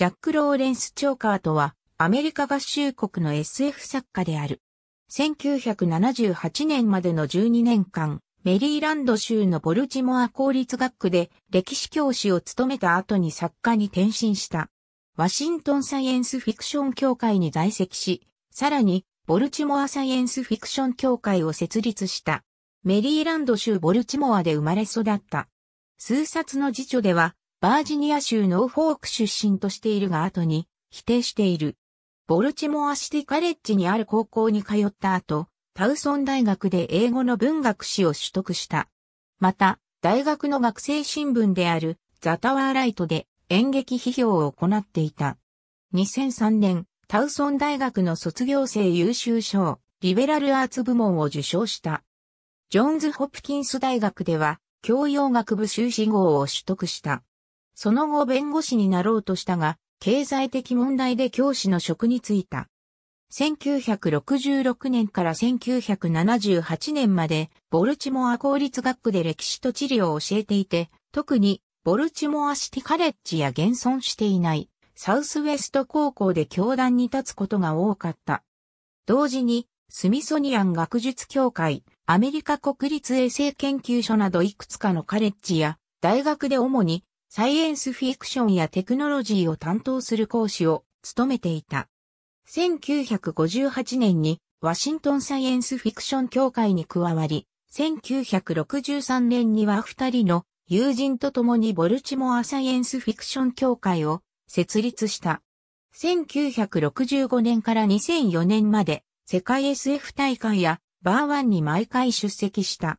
ジャック・ローレンス・チョーカーとは、アメリカ合衆国の SF 作家である。1978年までの12年間、メリーランド州のボルチモア公立学区で歴史教師を務めた後に作家に転身した。ワシントンサイエンスフィクション協会に在籍し、さらに、ボルチモアサイエンスフィクション協会を設立した。メリーランド州ボルチモアで生まれ育った。数冊の辞書では、バージニア州ノーフォーク出身としているが後に否定している。ボルチモアシティカレッジにある高校に通った後、タウソン大学で英語の文学史を取得した。また、大学の学生新聞であるザタワーライトで演劇批評を行っていた。2003年、タウソン大学の卒業生優秀賞、リベラルアーツ部門を受賞した。ジョーンズ・ホプキンス大学では、教養学部修士号を取得した。その後弁護士になろうとしたが、経済的問題で教師の職に就いた。1966年から1978年まで、ボルチモア公立学区で歴史と地理を教えていて、特に、ボルチモアシティカレッジや現存していない、サウスウェスト高校で教壇に立つことが多かった。同時に、スミソニアン学術協会、アメリカ国立衛生研究所などいくつかのカレッジや、大学で主にサイエンスフィクションやテクノロジーを担当する講師を務めていた。1958年にワシントンサイエンスフィクション協会に加わり、1963年には二人の友人と共にボルチモアサイエンスフィクション協会を設立した。1965年から2004年まで世界 SF 大会やバーワンに毎回出席した。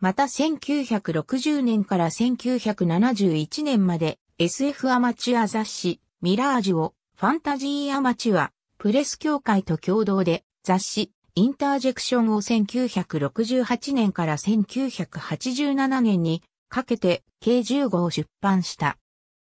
また1960年から1971年まで SF アマチュア雑誌ミラージュをファンタジーアマチュアプレス協会と共同で雑誌インタージェクションを1968年から1987年にかけて計15を出版した。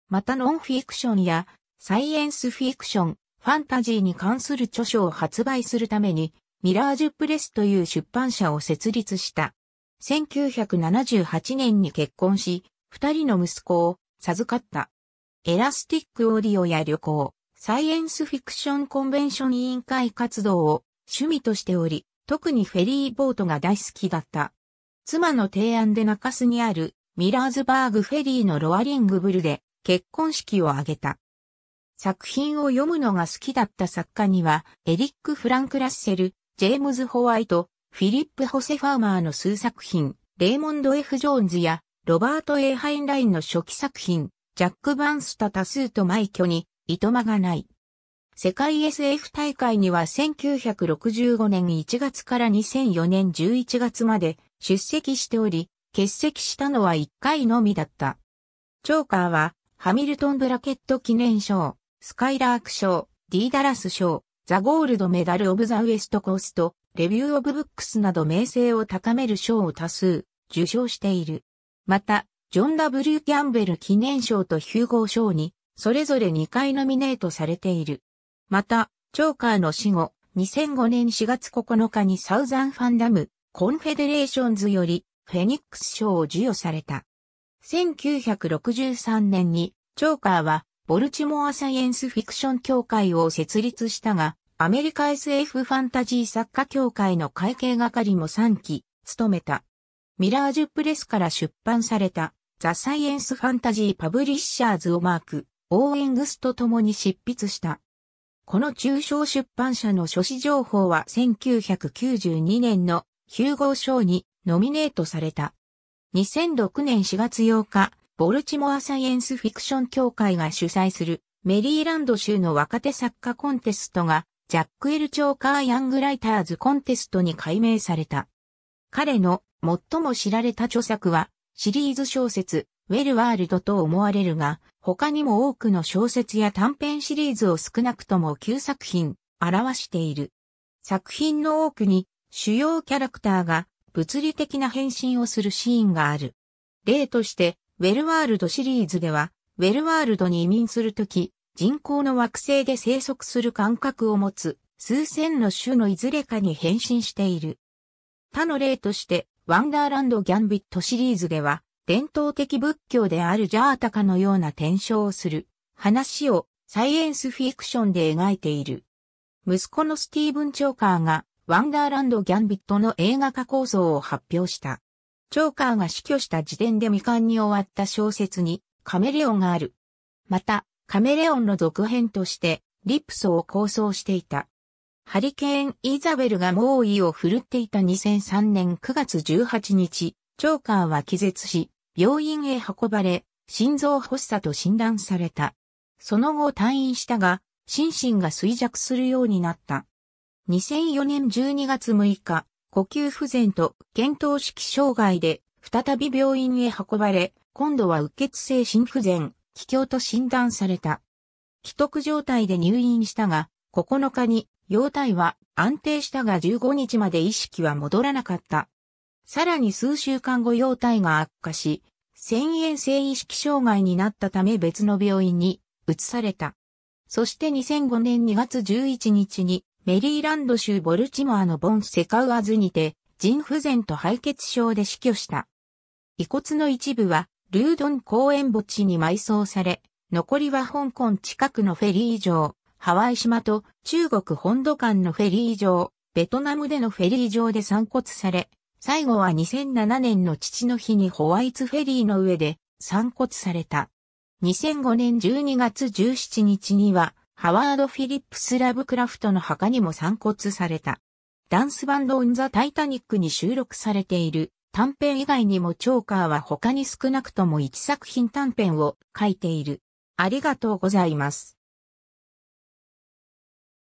またノンフィクションやサイエンスフィクション、ファンタジーに関する著書を発売するためにミラージュプレスという出版社を設立した。1978年に結婚し、二人の息子を授かった。エラスティックオーディオや旅行、サイエンスフィクションコンベンション委員会活動を趣味としており、特にフェリーボートが大好きだった。妻の提案で中洲にあるミラーズバーグフェリーのロアリングブルで結婚式を挙げた。作品を読むのが好きだった作家には、エリック・フランク・ラッセル、ジェームズ・ホワイト、フィリップ・ホセ・ファーマーの数作品、レイモンド・ F・ ジョーンズや、ロバート・ A・ ハインラインの初期作品、ジャック・バンスタ多数と埋挙に、いとまがない。世界 SF 大会には1965年1月から2004年11月まで出席しており、欠席したのは1回のみだった。チョーカーは、ハミルトン・ブラケット記念賞、スカイラーク賞、ディーダラス賞、ザ・ゴールド・メダル・オブ・ザ・ウエスト・コースト、レビューオブブックスなど名声を高める賞を多数受賞している。また、ジョン・ W・ キャンベル記念賞とヒューゴー賞に、それぞれ2回ノミネートされている。また、チョーカーの死後、2005年4月9日にサウザンファンダム、コンフェデレーションズより、フェニックス賞を授与された。1963年に、チョーカーは、ボルチモアサイエンスフィクション協会を設立したが、アメリカ SF ファンタジー作家協会の会計係も3期、務めた。ミラージュプレスから出版された、ザ・サイエンス・ファンタジー・パブリッシャーズをマーク、オーエングスと共に執筆した。この中小出版社の書誌情報は1992年のヒューゴー賞にノミネートされた。2006年4月8日、ボルチモアサイエンスフィクション協会が主催するメリーランド州の若手作家コンテストがジャック・エル・チョーカー・ヤング・ライターズ・コンテストに改名された。彼の最も知られた著作は、シリーズ小説、ウェルワールドと思われるが、他にも多くの小説や短編シリーズを少なくとも9作品、表している。作品の多くに、主要キャラクターが物理的な変身をするシーンがある。例として、ウェルワールドシリーズでは、ウェルワールドに移民するとき、人口の惑星で生息する感覚を持つ数千の種のいずれかに変身している。他の例として、ワンダーランド・ギャンビットシリーズでは、伝統的仏教であるジャータカのような転生をする話をサイエンスフィクションで描いている。息子のスティーブン・チョーカーがワンダーランド・ギャンビットの映画化構想を発表した。チョーカーが死去した時点で未完に終わった小説にカメレオンがある。また、カメレオンの続編としてリプソを構想していた。ハリケーン・イザベルが猛威を振るっていた2003年9月18日、チョーカーは気絶し、病院へ運ばれ、心臓発作と診断された。その後退院したが、心身が衰弱するようになった。2004年12月6日、呼吸不全と検討式障害で再び病院へ運ばれ、今度はうっ血性心不全、気境と診断された。既得状態で入院したが、9日に、容体は安定したが15日まで意識は戻らなかった。さらに数週間後容体が悪化し、遷延性意識障害になったため別の病院に移された。そして2005年2月11日にメリーランド州ボルチモアのボン・セカウアズにて腎不全と敗血症で死去した。遺骨の一部はルードン公園墓地に埋葬され、残りは香港近くのフェリー場、ハワイ島と中国本土間のフェリー場、ベトナムでのフェリー場で散骨され、最後は2007年の父の日にホワイツフェリーの上で散骨された。2005年12月17日には、ハワード・フィリップス・ラブクラフトの墓にも散骨された。ダンスバンド・オン・ザ・タイタニックに収録されている短編以外にもチョーカーは他に少なくとも1作品短編を書いている。ありがとうございます。